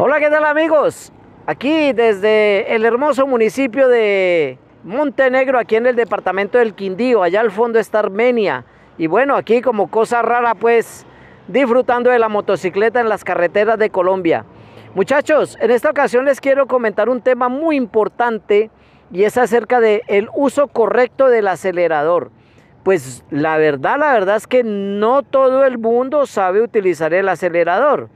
Hola, ¿qué tal amigos? Aquí desde el hermoso municipio de Montenegro, aquí en el departamento del Quindío, allá al fondo está Armenia. Y bueno, aquí como cosa rara pues disfrutando de la motocicleta en las carreteras de Colombia. Muchachos, en esta ocasión les quiero comentar un tema muy importante y es acerca del uso correcto del acelerador. Pues la verdad, la verdad es que no todo el mundo sabe utilizar el acelerador.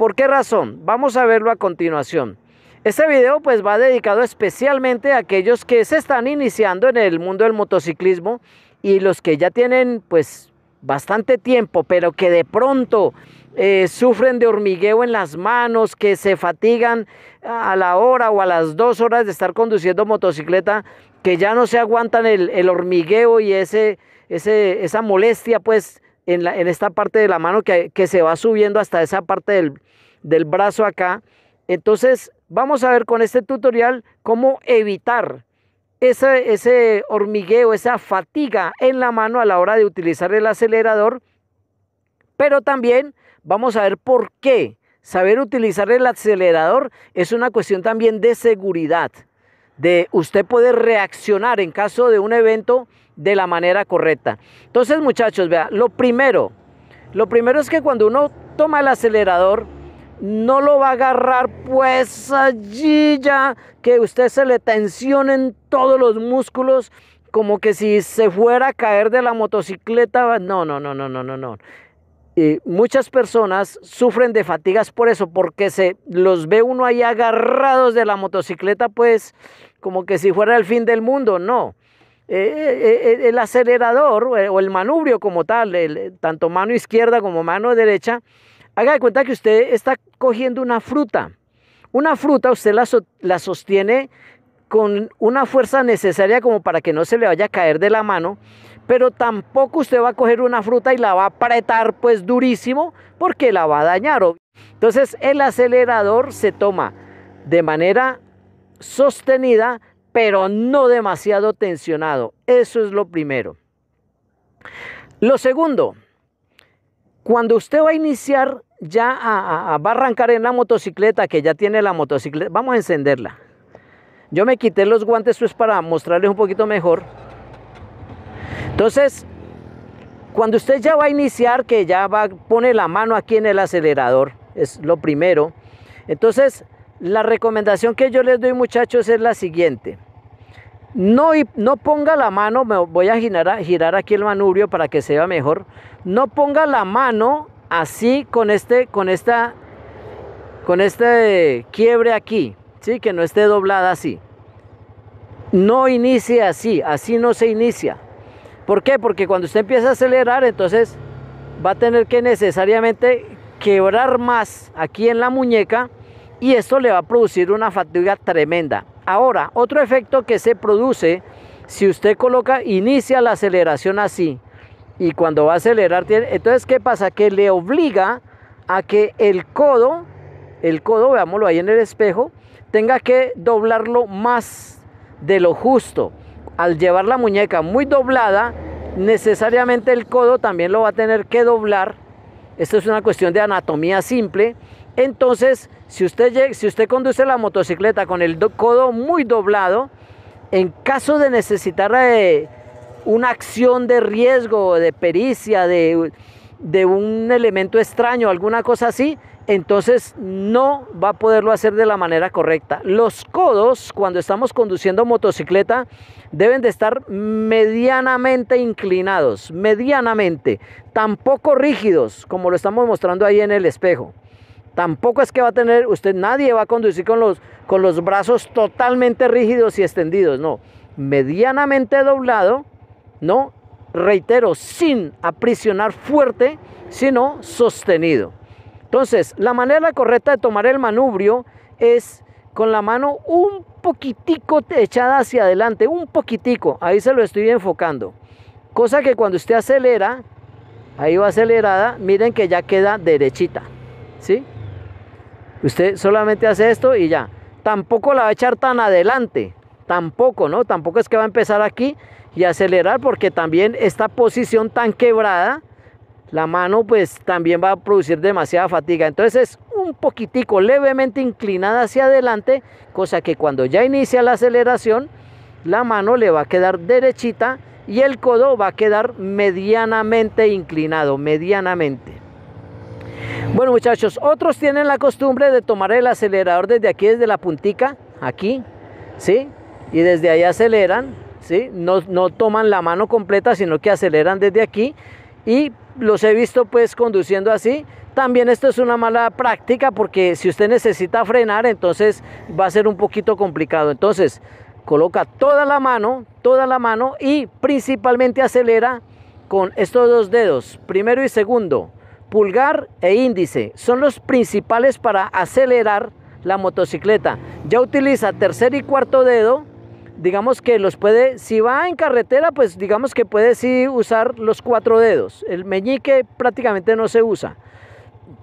¿Por qué razón? Vamos a verlo a continuación. Este video pues va dedicado especialmente a aquellos que se están iniciando en el mundo del motociclismo y los que ya tienen pues bastante tiempo, pero que de pronto eh, sufren de hormigueo en las manos, que se fatigan a la hora o a las dos horas de estar conduciendo motocicleta, que ya no se aguantan el, hormigueo y ese, esa molestia pues en, esta parte de la mano que, se va subiendo hasta esa parte del, brazo acá. Entonces vamos a ver con este tutorial cómo evitar ese, hormigueo, esa fatiga en la mano a la hora de utilizar el acelerador, pero también vamos a ver por qué saber utilizar el acelerador es una cuestión también de seguridad de usted poder reaccionar en caso de un evento de la manera correcta. Entonces muchachos, vea, lo primero, lo primero es que cuando uno toma el acelerador, no lo va a agarrar pues allí ya que usted se le tensionen todos los músculos como que si se fuera a caer de la motocicleta. No, no, no, no, no, no, no muchas personas sufren de fatigas por eso, porque se los ve uno ahí agarrados de la motocicleta, pues como que si fuera el fin del mundo, no. Eh, eh, eh, el acelerador o el manubrio como tal, tanto mano izquierda como mano derecha, haga de cuenta que usted está cogiendo una fruta. Una fruta usted la, la sostiene con una fuerza necesaria como para que no se le vaya a caer de la mano pero tampoco usted va a coger una fruta y la va a apretar pues durísimo porque la va a dañar. Entonces el acelerador se toma de manera sostenida, pero no demasiado tensionado. Eso es lo primero. Lo segundo, cuando usted va a iniciar ya a, va a arrancar en la motocicleta, que ya tiene la motocicleta, vamos a encenderla. Yo me quité los guantes pues para mostrarles un poquito mejor. Entonces, cuando usted ya va a iniciar, que ya va, pone la mano aquí en el acelerador, es lo primero. Entonces, la recomendación que yo les doy muchachos es la siguiente. No, no ponga la mano, me voy a girar, girar aquí el manubrio para que se vea mejor. No ponga la mano así con este, con esta, con este quiebre aquí, ¿sí? que no esté doblada así. No inicie así, así no se inicia. ¿Por qué? Porque cuando usted empieza a acelerar, entonces va a tener que necesariamente quebrar más aquí en la muñeca y esto le va a producir una fatiga tremenda. Ahora, otro efecto que se produce si usted coloca, inicia la aceleración así y cuando va a acelerar, entonces ¿qué pasa? Que le obliga a que el codo, el codo, veámoslo ahí en el espejo, tenga que doblarlo más de lo justo al llevar la muñeca muy doblada, necesariamente el codo también lo va a tener que doblar. Esto es una cuestión de anatomía simple. Entonces, si usted, si usted conduce la motocicleta con el codo muy doblado, en caso de necesitar eh, una acción de riesgo, de pericia, de un elemento extraño, alguna cosa así, entonces no va a poderlo hacer de la manera correcta. Los codos, cuando estamos conduciendo motocicleta, deben de estar medianamente inclinados, medianamente, tampoco rígidos, como lo estamos mostrando ahí en el espejo. Tampoco es que va a tener, usted nadie va a conducir con los, con los brazos totalmente rígidos y extendidos, no. Medianamente doblado, ¿no? Reitero, sin aprisionar fuerte, sino sostenido. Entonces, la manera correcta de tomar el manubrio es con la mano un poquitico echada hacia adelante, un poquitico, ahí se lo estoy enfocando. Cosa que cuando usted acelera, ahí va acelerada, miren que ya queda derechita, ¿sí? Usted solamente hace esto y ya. Tampoco la va a echar tan adelante, tampoco, ¿no? Tampoco es que va a empezar aquí y acelerar porque también esta posición tan quebrada la mano pues también va a producir demasiada fatiga. Entonces es un poquitico levemente inclinada hacia adelante, cosa que cuando ya inicia la aceleración, la mano le va a quedar derechita y el codo va a quedar medianamente inclinado, medianamente. Bueno muchachos, otros tienen la costumbre de tomar el acelerador desde aquí, desde la puntica, aquí, ¿sí? Y desde ahí aceleran, ¿sí? No, no toman la mano completa, sino que aceleran desde aquí y los he visto pues conduciendo así. También esto es una mala práctica porque si usted necesita frenar, entonces va a ser un poquito complicado. Entonces, coloca toda la mano, toda la mano y principalmente acelera con estos dos dedos, primero y segundo, pulgar e índice. Son los principales para acelerar la motocicleta. Ya utiliza tercer y cuarto dedo digamos que los puede, si va en carretera, pues digamos que puede sí usar los cuatro dedos. El meñique prácticamente no se usa.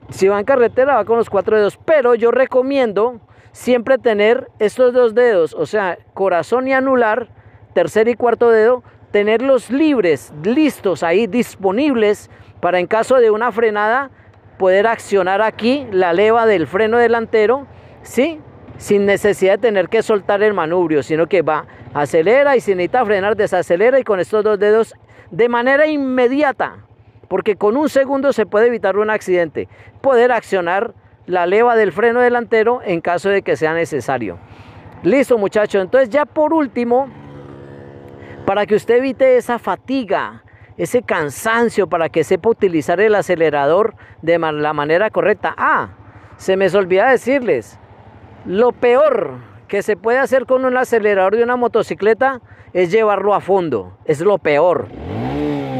Si va en carretera, va con los cuatro dedos. Pero yo recomiendo siempre tener estos dos dedos, o sea, corazón y anular, tercer y cuarto dedo, tenerlos libres, listos ahí, disponibles para en caso de una frenada poder accionar aquí la leva del freno delantero, ¿sí? sin necesidad de tener que soltar el manubrio, sino que va, acelera y si necesita frenar, desacelera y con estos dos dedos de manera inmediata, porque con un segundo se puede evitar un accidente, poder accionar la leva del freno delantero en caso de que sea necesario. Listo muchachos, entonces ya por último, para que usted evite esa fatiga, ese cansancio, para que sepa utilizar el acelerador de la manera correcta. Ah, se me olvida decirles, lo peor que se puede hacer con un acelerador de una motocicleta es llevarlo a fondo. Es lo peor.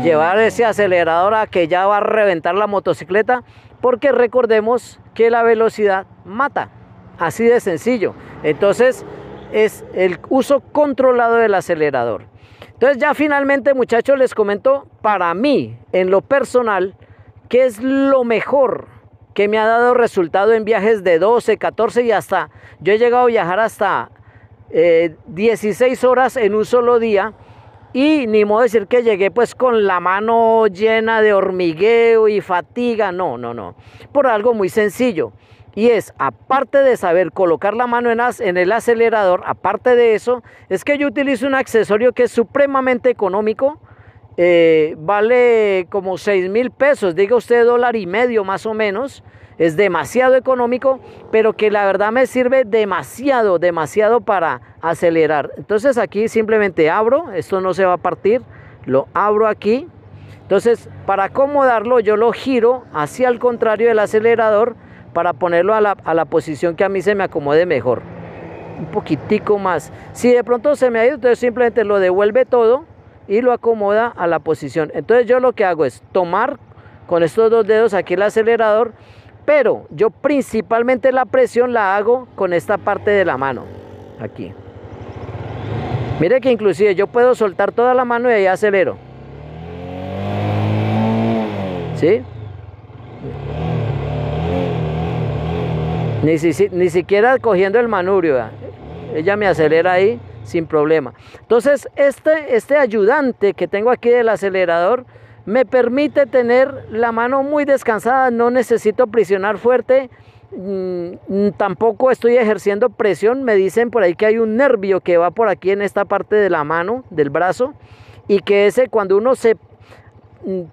Llevar ese acelerador a que ya va a reventar la motocicleta porque recordemos que la velocidad mata. Así de sencillo. Entonces es el uso controlado del acelerador. Entonces ya finalmente muchachos les comento para mí en lo personal qué es lo mejor que me ha dado resultado en viajes de 12, 14 y hasta, yo he llegado a viajar hasta 16 eh, horas en un solo día. Y ni modo decir que llegué pues con la mano llena de hormigueo y fatiga, no, no, no. Por algo muy sencillo. Y es, aparte de saber colocar la mano en el acelerador, aparte de eso, es que yo utilizo un accesorio que es supremamente económico, eh, vale como 6 mil pesos, diga usted dólar y medio más o menos, es demasiado económico, pero que la verdad me sirve demasiado, demasiado para acelerar. Entonces aquí simplemente abro, esto no se va a partir, lo abro aquí. Entonces para acomodarlo yo lo giro hacia el contrario del acelerador para ponerlo a la, a la posición que a mí se me acomode mejor. Un poquitico más. Si de pronto se me ha ido, entonces simplemente lo devuelve todo y lo acomoda a la posición. Entonces yo lo que hago es tomar con estos dos dedos aquí el acelerador, pero yo principalmente la presión la hago con esta parte de la mano, aquí. Mire que inclusive yo puedo soltar toda la mano y ahí acelero. ¿Sí? Ni, si, ni siquiera cogiendo el manubrio, ella me acelera ahí sin problema. Entonces, este, este ayudante que tengo aquí del acelerador me permite tener la mano muy descansada, no necesito presionar fuerte, mm, mm, tampoco estoy ejerciendo presión, me dicen por ahí que hay un nervio que va por aquí en esta parte de la mano, del brazo, y que ese cuando uno se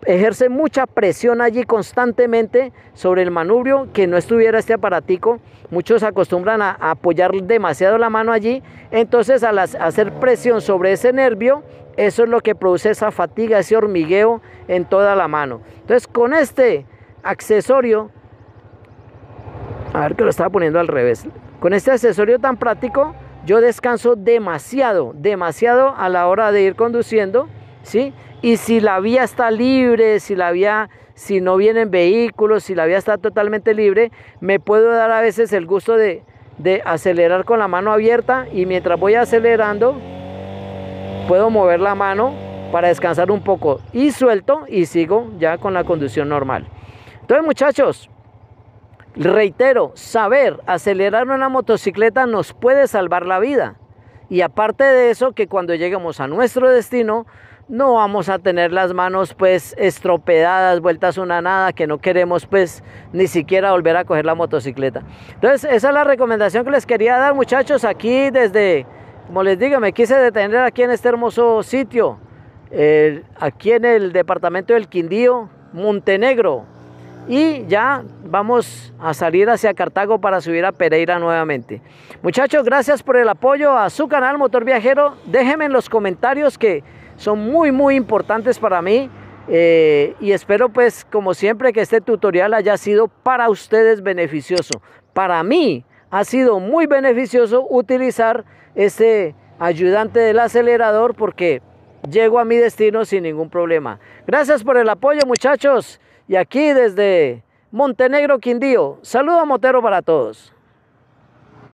ejerce mucha presión allí constantemente sobre el manubrio, que no estuviera este aparatico. Muchos acostumbran a, apoyar demasiado la mano allí. Entonces al hacer presión sobre ese nervio, eso es lo que produce esa fatiga, ese hormigueo en toda la mano. Entonces con este accesorio, a ver que lo estaba poniendo al revés, con este accesorio tan práctico, yo descanso demasiado, demasiado a la hora de ir conduciendo, ¿sí? Y si la vía está libre, si la vía, si no vienen vehículos, si la vía está totalmente libre, me puedo dar a veces el gusto de, de acelerar con la mano abierta y mientras voy acelerando, puedo mover la mano para descansar un poco y suelto y sigo ya con la conducción normal. Entonces muchachos, reitero, saber acelerar una motocicleta nos puede salvar la vida. Y aparte de eso, que cuando lleguemos a nuestro destino, no vamos a tener las manos pues estropeadas, vueltas una nada, que no queremos pues ni siquiera volver a coger la motocicleta. Entonces esa es la recomendación que les quería dar muchachos aquí desde, como les digo, me quise detener aquí en este hermoso sitio, aquí en el departamento del Quindío, Montenegro. Y ya vamos a salir hacia Cartago para subir a Pereira nuevamente. Muchachos, gracias por el apoyo a su canal Motor Viajero. Déjenme en los comentarios que son muy, muy importantes para mí. Eh, y espero pues como siempre que este tutorial haya sido para ustedes beneficioso. Para mí ha sido muy beneficioso utilizar este ayudante del acelerador porque llego a mi destino sin ningún problema. Gracias por el apoyo muchachos y aquí desde Montenegro Quindío. Saludo a Motero para todos.